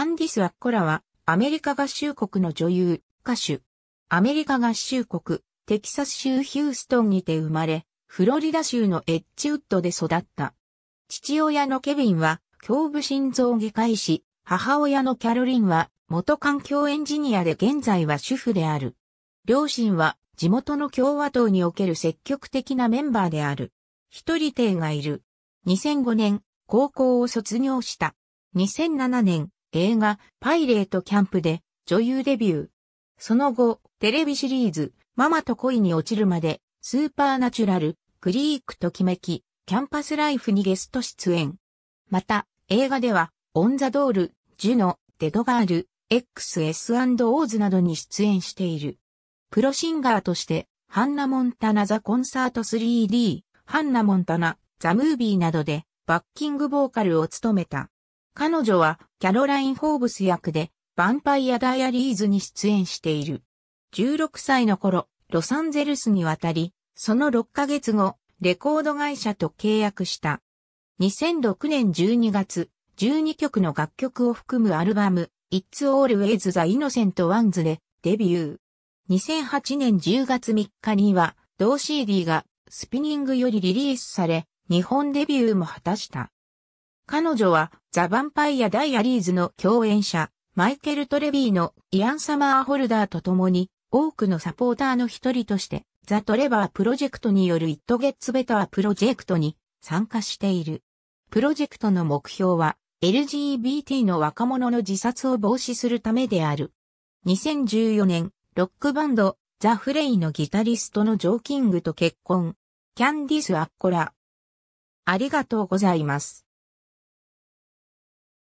ャンディス・ワッコラは、アメリカ合衆国の女優、歌手。アメリカ合衆国、テキサス州ヒューストンにて生まれ、フロリダ州のエッジウッドで育った。父親のケビンは、胸部心臓外科医師、母親のキャロリンは、元環境エンジニアで現在は主婦である。両親は、地元の共和党における積極的なメンバーである。一人艇がいる。2005年、高校を卒業した。2007年、映画、パイレートキャンプで女優デビュー。その後、テレビシリーズ、ママと恋に落ちるまで、スーパーナチュラル、クリークときめき、キャンパスライフにゲスト出演。また、映画では、オンザドール、ジュノ、デドガール、x s o ズなどに出演している。プロシンガーとして、ハンナ・モンタナ・ザ・コンサート 3D、ハンナ・モンタナ、ザ・ムービーなどで、バッキングボーカルを務めた。彼女はキャロライン・ホーブス役でヴァンパイア・ダイアリーズに出演している。16歳の頃、ロサンゼルスに渡り、その6ヶ月後、レコード会社と契約した。2006年12月、12曲の楽曲を含むアルバム、It's Always the Innocent Ones でデビュー。2008年10月3日には、同 CD がスピニングよりリリースされ、日本デビューも果たした。彼女はザ・ヴァンパイア・ダイアリーズの共演者、マイケル・トレビーのイアン・サマー・ホルダーと共に多くのサポーターの一人としてザ・トレバープロジェクトによるイット・ゲッツ・ベタープロジェクトに参加している。プロジェクトの目標は LGBT の若者の自殺を防止するためである。2014年、ロックバンドザ・フレイのギタリストのジョーキングと結婚。キャンディス・アッコラ。ありがとうございます。